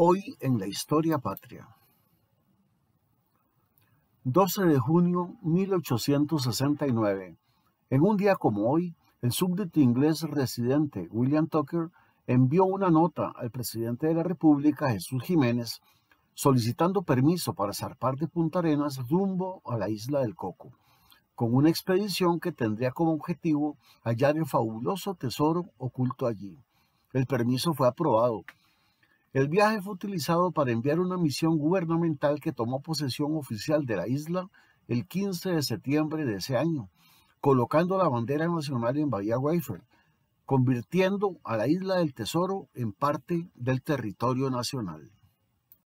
Hoy en la historia patria. 12 de junio 1869. En un día como hoy, el súbdito inglés residente William Tucker envió una nota al presidente de la República, Jesús Jiménez, solicitando permiso para zarpar de Punta Arenas rumbo a la isla del Coco, con una expedición que tendría como objetivo hallar el fabuloso tesoro oculto allí. El permiso fue aprobado el viaje fue utilizado para enviar una misión gubernamental que tomó posesión oficial de la isla el 15 de septiembre de ese año, colocando la bandera nacional en Bahía wafer convirtiendo a la isla del Tesoro en parte del territorio nacional.